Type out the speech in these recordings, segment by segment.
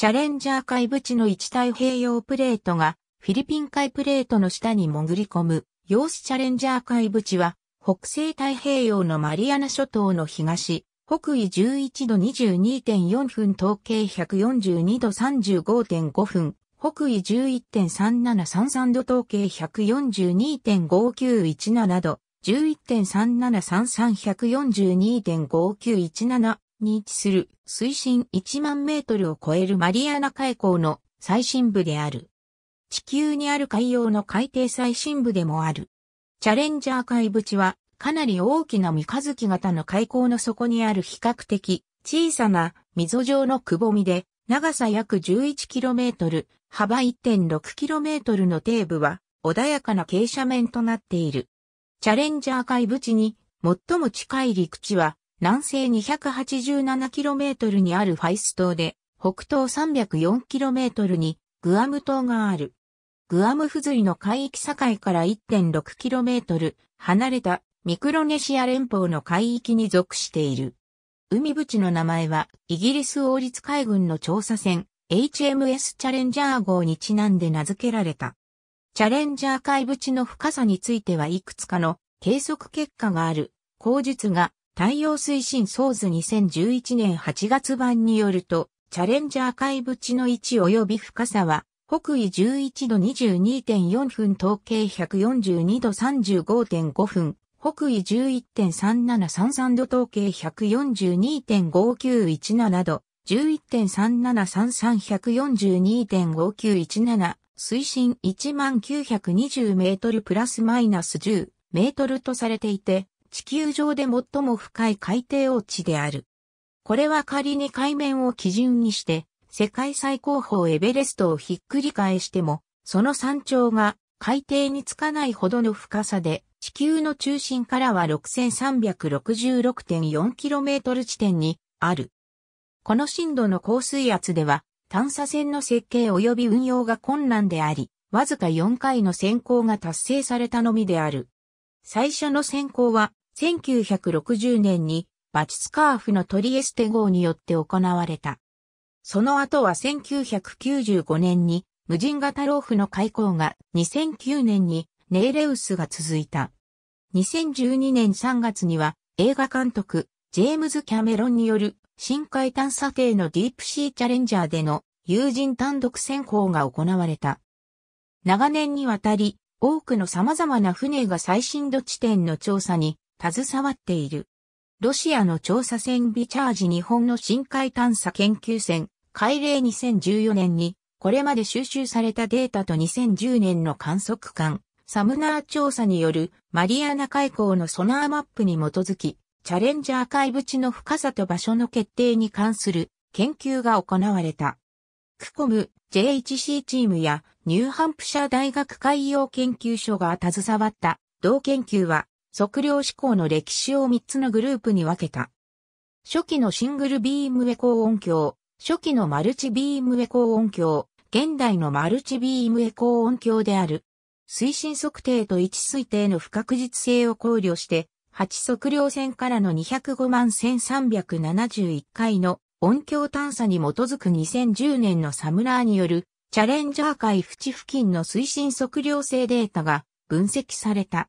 チャレンジャー海淵の一太平洋プレートがフィリピン海プレートの下に潜り込む、様子チャレンジャー海淵は北西太平洋のマリアナ諸島の東、北緯11度22.4分統計142度35.5分、北緯11.3733度統計142.5917度、11.373342.5917に位置する水深1万メートルを超えるマリアナ海溝の最深部である。地球にある海洋の海底最深部でもある。チャレンジャー海淵はかなり大きな三日月型の海溝の底にある比較的小さな溝状のくぼみで長さ約 11km、幅 1.6km の底部は穏やかな傾斜面となっている。チャレンジャー海淵に最も近い陸地は南西 287km にあるファイス島で、北東 304km にグアム島がある。グアム付随の海域境から 1.6km 離れたミクロネシア連邦の海域に属している。海淵の名前はイギリス王立海軍の調査船 HMS チャレンジャー号にちなんで名付けられた。チャレンジャー海淵の深さについてはいくつかの計測結果がある口述が太陽推進ソーズ2011年8月版によると、チャレンジャー海淵の位置及び深さは、北緯11度22.4分統計142度35.5分、北緯11.3733度統計142.5917度、1 1 3 7 3 3 1 4 2 5 9 1 7水深1920メートルプラスマイナス10メートルとされていて、地球上で最も深い海底落ちである。これは仮に海面を基準にして、世界最高峰エベレストをひっくり返しても、その山頂が海底につかないほどの深さで、地球の中心からは 6366.4km 地点にある。この深度の降水圧では、探査船の設計及び運用が困難であり、わずか4回の先行が達成されたのみである。最初の先行は、1960年にバチスカーフのトリエステ号によって行われた。その後は1995年に無人型ローフの開港が2009年にネイレウスが続いた。2012年3月には映画監督ジェームズ・キャメロンによる深海探査艇のディープシーチャレンジャーでの友人単独選考が行われた。長年にわたり多くの様々な船が最深度地点の調査に携わっている。ロシアの調査船ビチャージ日本の深海探査研究船、海嶺2014年に、これまで収集されたデータと2010年の観測艦、サムナー調査によるマリアナ海溝のソナーマップに基づき、チャレンジャー海淵の深さと場所の決定に関する研究が行われた。クコム JHC チームやニューハンプシャー大学海洋研究所が携わった同研究は測量志向の歴史を3つのグループに分けた。初期のシングルビームエコー音響、初期のマルチビームエコー音響、現代のマルチビームエコー音響である。推進測定と位置推定の不確実性を考慮して、8測量線からの205万1371回の音響探査に基づく2010年のサムラーによるチャレンジャー海淵付近の推進測量性データが分析された。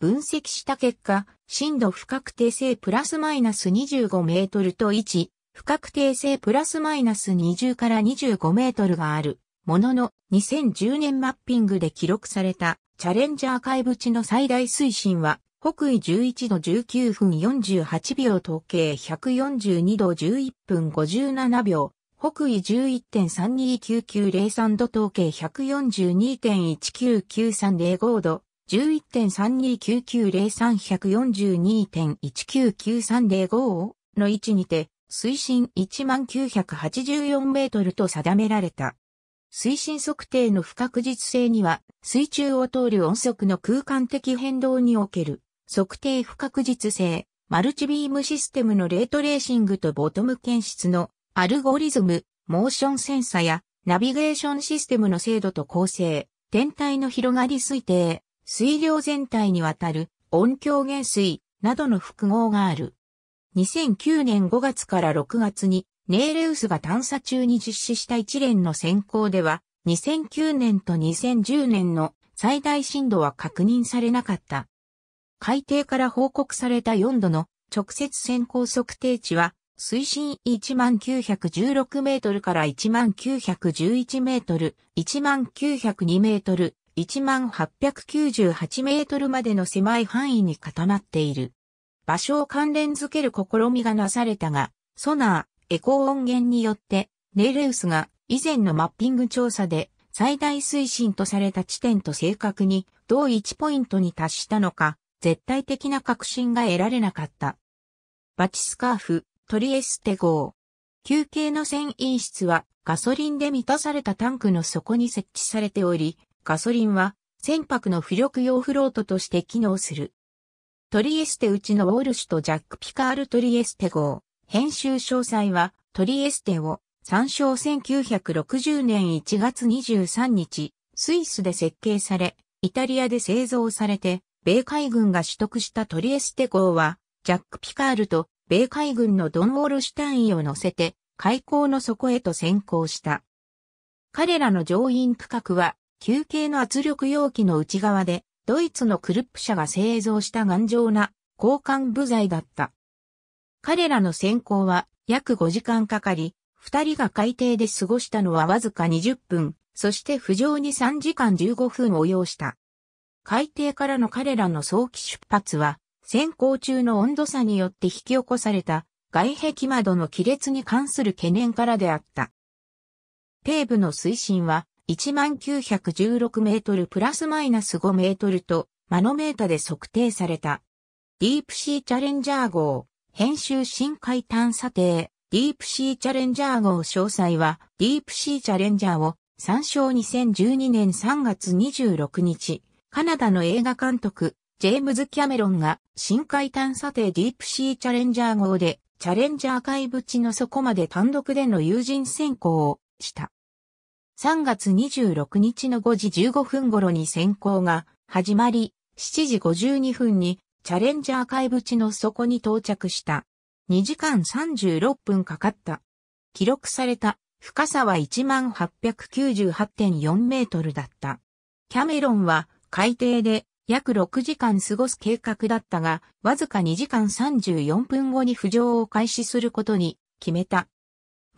分析した結果、震度不確定性プラスマイナス25メートルと1、不確定性プラスマイナス20から25メートルがある。ものの、2010年マッピングで記録されたチャレンジャー海物の最大水深は、北緯11度19分48秒統計142度11分57秒、北緯11.329903度統計142.19930度、1 1 3 2 9 9 0 3 4 2 1 9 9 3 0 5の位置にて、水深1984メートルと定められた。水深測定の不確実性には、水中を通る音速の空間的変動における、測定不確実性、マルチビームシステムのレートレーシングとボトム検出のアルゴリズム、モーションセンサやナビゲーションシステムの精度と構成、天体の広がり推定、水量全体にわたる音響減水などの複合がある。2009年5月から6月にネーレウスが探査中に実施した一連の選考では2009年と2010年の最大震度は確認されなかった。海底から報告された4度の直接選考測定値は水深1916メートルから1911メートル、1902メートル、1898メートルまでの狭い範囲に固まっている。場所を関連づける試みがなされたが、ソナー、エコー音源によって、ネイレウスが以前のマッピング調査で最大推進とされた地点と正確に同1ポイントに達したのか、絶対的な確信が得られなかった。バチスカーフ、トリエステ号。休憩の繊維室はガソリンで満たされたタンクの底に設置されており、ガソリンは船舶の浮力用フロートとして機能する。トリエステうちのウォルシュとジャック・ピカールトリエステ号。編集詳細はトリエステを参照1960年1月23日、スイスで設計され、イタリアで製造されて、米海軍が取得したトリエステ号は、ジャック・ピカールと米海軍のドン・ウォルシュ単位を乗せて、海溝の底へと先行した。彼らの乗員区画は球形の圧力容器の内側で、ドイツのクルップ社が製造した頑丈な交換部材だった。彼らの先行は約5時間かかり、二人が海底で過ごしたのはわずか20分、そして浮上に3時間15分を要した。海底からの彼らの早期出発は、先行中の温度差によって引き起こされた外壁窓の亀裂に関する懸念からであった。底部の水深は1916メートルプラスマイナス5メートルとマノメータで測定された。ディープシーチャレンジャー号、編集深海探査艇、ディープシーチャレンジャー号詳細は、ディープシーチャレンジャーを参照2012年3月26日、カナダの映画監督、ジェームズ・キャメロンが深海探査艇ディープシーチャレンジャー号でチャレンジャー海淵の底まで単独での友人選考をした。3月26日の5時15分頃に選考が始まり、7時52分にチャレンジャー海淵の底に到着した。2時間36分かかった。記録された深さは1898.4メートルだった。キャメロンは海底で約6時間過ごす計画だったが、わずか2時間34分後に浮上を開始することに決めた。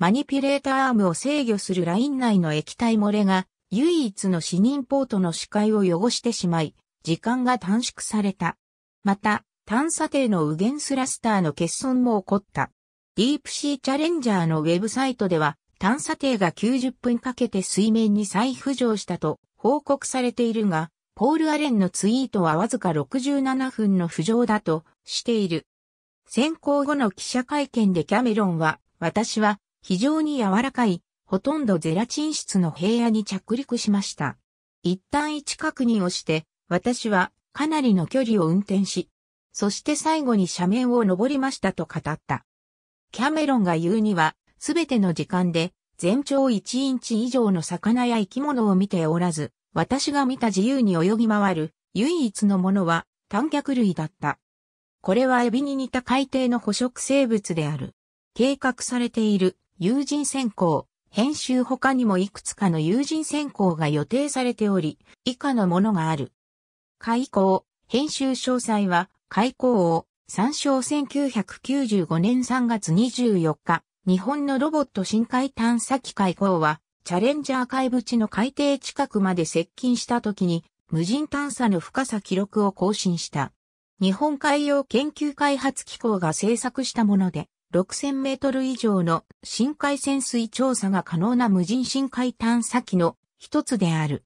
マニピュレーターアームを制御するライン内の液体漏れが唯一の視認ポートの視界を汚してしまい、時間が短縮された。また、探査艇のウゲンスラスターの欠損も起こった。ディープシーチャレンジャーのウェブサイトでは、探査艇が90分かけて水面に再浮上したと報告されているが、ポール・アレンのツイートはわずか67分の浮上だとしている。先行後の記者会見でキャメロンは、私は非常に柔らかい、ほとんどゼラチン質の平野に着陸しました。一旦位置確認をして、私はかなりの距離を運転し、そして最後に斜面を登りましたと語った。キャメロンが言うには、すべての時間で全長1インチ以上の魚や生き物を見ておらず、私が見た自由に泳ぎ回る唯一のものは短脚類だった。これはエビに似た海底の捕食生物である。計画されている友人選考、編集他にもいくつかの友人選考が予定されており、以下のものがある。開講、編集詳細は、開講を、参照1995年3月24日、日本のロボット深海探査機開講は、チャレンジャー海淵の海底近くまで接近した時に、無人探査の深さ記録を更新した。日本海洋研究開発機構が制作したもので、6000メートル以上の深海潜水調査が可能な無人深海探査機の一つである。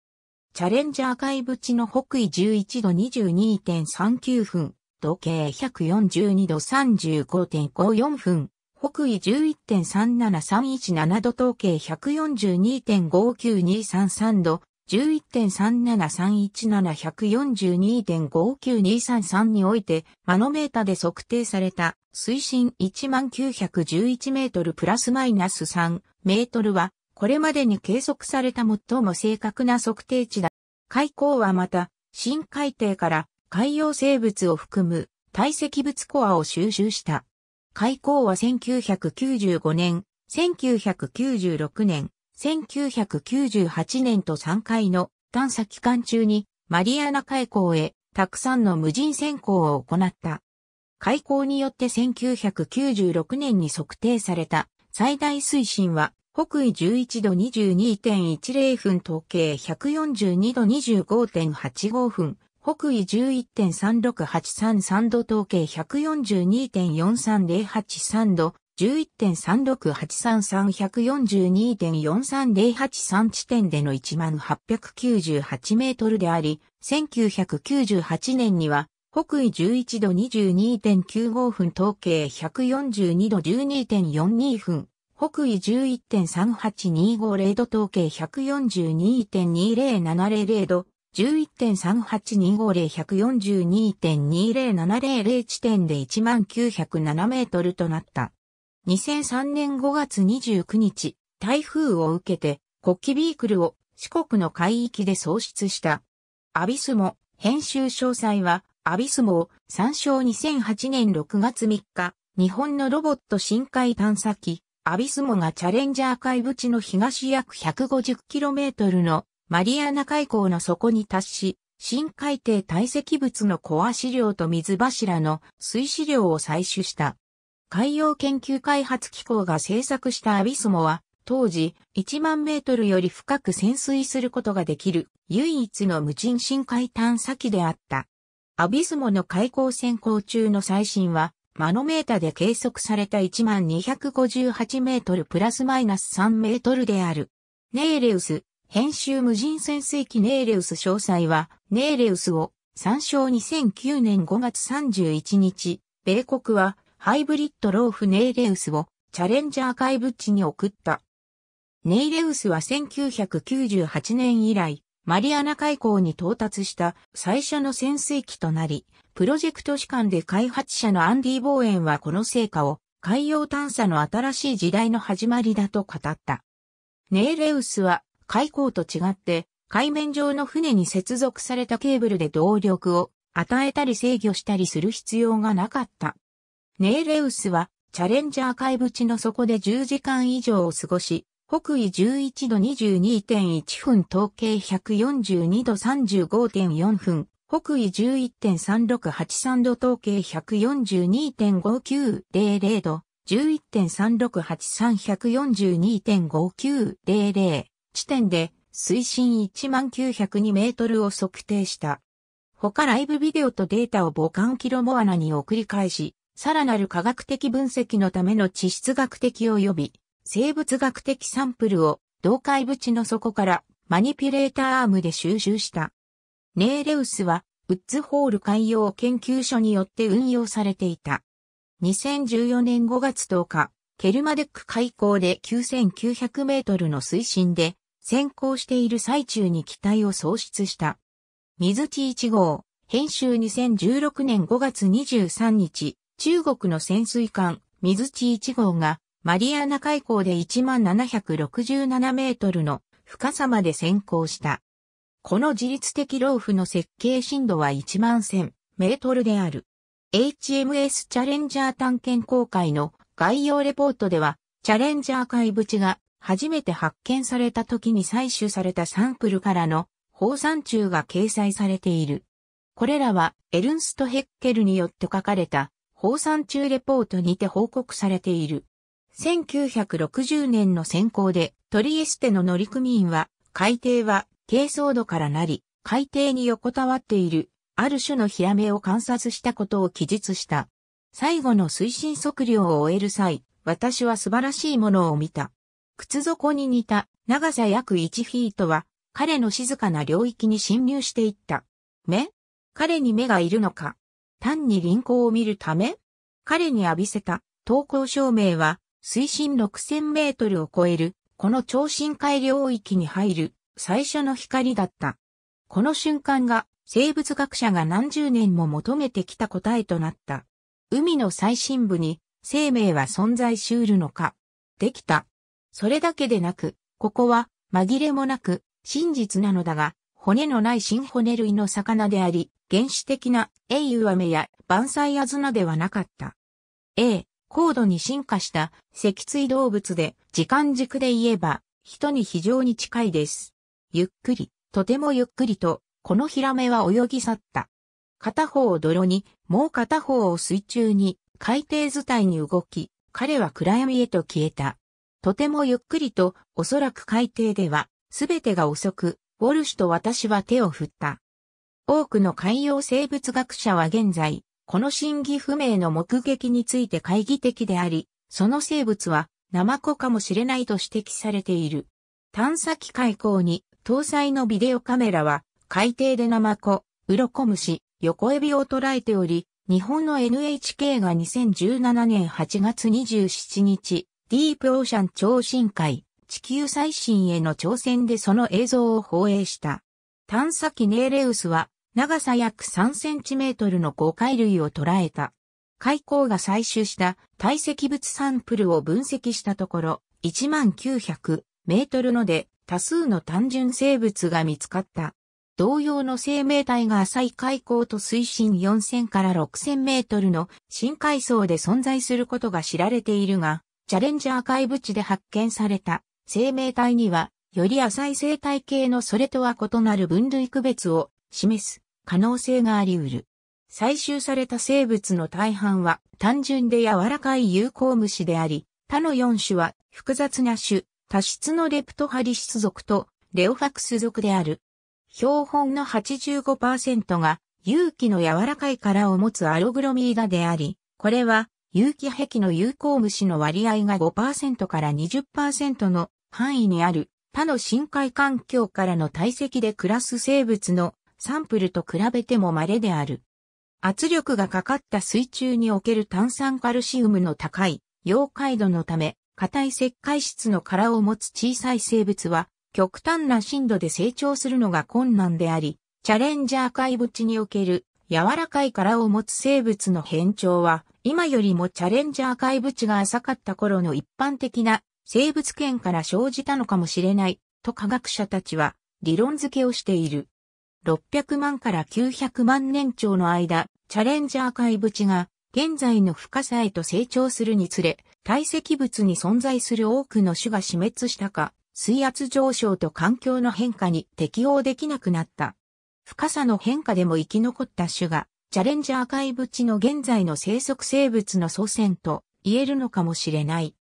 チャレンジャー海淵の北緯11度22.39分、時計142度35.54分、北緯11.37317度統計142.59233度、1 1 3 7 3 1 7 4 2 5 9 2 3 3において、マノメータで測定された水深1911メートルプラスマイナス3メートルは、これまでに計測された最も正確な測定値だ。海溝はまた、深海底から海洋生物を含む堆積物コアを収集した。海溝は1995年、1996年、1998年と3回の探査期間中にマリアナ海溝へたくさんの無人潜航を行った。海溝によって1996年に測定された最大水深は北緯11度22.10分統計142度25.85分、北緯11.36833度統計142.4308 3度、11.36833142.4308 3地点での1898メートルであり、1998年には北緯11度22.95分統計142度12.42分、北緯11.38250度統計142.20700度、11.38250142142.20700地点で1907メートルとなった。2003年5月29日、台風を受けて、国旗ビークルを四国の海域で喪失した。アビスモ、編集詳細は、アビスモを参照2008年6月3日、日本のロボット深海探査機、アビスモがチャレンジャー海淵の東約 150km のマリアナ海溝の底に達し、深海底堆積物のコア資料と水柱の水資料を採取した。海洋研究開発機構が制作したアビスモは、当時1万メートルより深く潜水することができる唯一の無人深海探査機であった。アビスモの開港。潜航中の最新は、マノメータで計測された1258メートルプラスマイナス3メートルである。ネーレウス、編集無人潜水機ネーレウス詳細は、ネーレウスを参照2009年5月31日、米国はハイブリッドローフ・ネイレウスをチャレンジャー海物地に送った。ネイレウスは1998年以来、マリアナ海溝に到達した最初の潜水機となり、プロジェクト士官で開発者のアンディ・ボーエンはこの成果を海洋探査の新しい時代の始まりだと語った。ネイレウスは海溝と違って海面上の船に接続されたケーブルで動力を与えたり制御したりする必要がなかった。ネーレウスは、チャレンジャー海淵の底で10時間以上を過ごし、北緯11度22.1分統計142度35.4分、北緯11.3683度統計142.5900度、11.3683-142.5900地点で水深1902メートルを測定した。他ライブビデオとデータを母艦キロモアナに送り返し、さらなる科学的分析のための地質学的及び生物学的サンプルを同海淵の底からマニピュレーターアームで収集した。ネーレウスはウッズホール海洋研究所によって運用されていた。2014年5月10日、ケルマデック海溝で9900メートルの水深で先行している最中に機体を喪失した。水地1号、編集2016年5月23日、中国の潜水艦、水地1号が、マリアナ海溝で1767メートルの深さまで潜航した。この自律的老フの設計深度は1万1000メートルである。HMS チャレンジャー探検公開の概要レポートでは、チャレンジャー海淵が初めて発見された時に採取されたサンプルからの放散虫が掲載されている。これらはエルンスト・ヘッケルによって書かれた放散中レポートにて報告されている。1960年の選考でトリエステの乗組員は、海底は低層度からなり、海底に横たわっている、ある種のヒラメを観察したことを記述した。最後の推進測量を終える際、私は素晴らしいものを見た。靴底に似た長さ約1フィートは、彼の静かな領域に侵入していった。目彼に目がいるのか単に輪行を見るため彼に浴びせた投稿証明は水深6000メートルを超えるこの超深海領域に入る最初の光だった。この瞬間が生物学者が何十年も求めてきた答えとなった。海の最深部に生命は存在しうるのか。できた。それだけでなく、ここは紛れもなく真実なのだが、骨のない新骨類の魚であり、原始的なエイユアメや万歳アズナではなかった。A、高度に進化した脊椎動物で時間軸で言えば人に非常に近いです。ゆっくり、とてもゆっくりと、このヒラメは泳ぎ去った。片方を泥に、もう片方を水中に、海底図体に動き、彼は暗闇へと消えた。とてもゆっくりと、おそらく海底では、すべてが遅く、ウォルシュと私は手を振った。多くの海洋生物学者は現在、この真偽不明の目撃について懐疑的であり、その生物はナマコかもしれないと指摘されている。探査機開口に搭載のビデオカメラは海底でナマコ、ウロコムシ、横エビを捉えており、日本の NHK が2017年8月27日、ディープオーシャン超深海、地球最新への挑戦でその映像を放映した。探査機ネーレウスは長さ約3センチメートルの5回類を捉えた。海溝が採取した堆積物サンプルを分析したところ、1900メートルので多数の単純生物が見つかった。同様の生命体が浅い海溝と水深4000から6000メートルの深海層で存在することが知られているが、チャレンジャー海部地で発見された生命体には、より浅い生態系のそれとは異なる分類区別を示す可能性があり得る。採集された生物の大半は単純で柔らかい有効虫であり、他の4種は複雑な種、多質のレプトハリス属とレオファクス属である。標本の85%が有機の柔らかい殻を持つアログロミーダであり、これは有機壁の有効虫の割合が5%から20%の範囲にある他の深海環境からの堆積で暮らす生物のサンプルと比べても稀である。圧力がかかった水中における炭酸カルシウムの高い溶解度のため、硬い石灰質の殻を持つ小さい生物は、極端な深度で成長するのが困難であり、チャレンジャー海物における柔らかい殻を持つ生物の変調は、今よりもチャレンジャー海物が浅かった頃の一般的な生物圏から生じたのかもしれないと科学者たちは理論付けをしている。600万から900万年長の間、チャレンジャー海淵が現在の深さへと成長するにつれ、堆積物に存在する多くの種が死滅したか、水圧上昇と環境の変化に適応できなくなった。深さの変化でも生き残った種が、チャレンジャー海淵の現在の生息生物の祖先と言えるのかもしれない。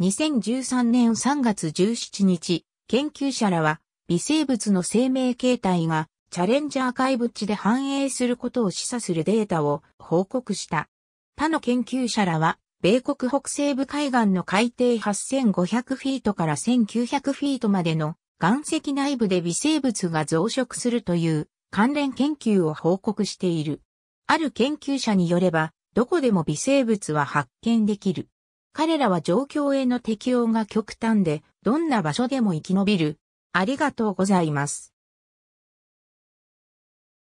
2013年3月17日、研究者らは、微生物の生命形態がチャレンジャー怪物で反映することを示唆するデータを報告した。他の研究者らは、米国北西部海岸の海底8500フィートから1900フィートまでの岩石内部で微生物が増殖するという関連研究を報告している。ある研究者によれば、どこでも微生物は発見できる。彼らは状況への適応が極端で、どんな場所でも生き延びる。ありがとうございます。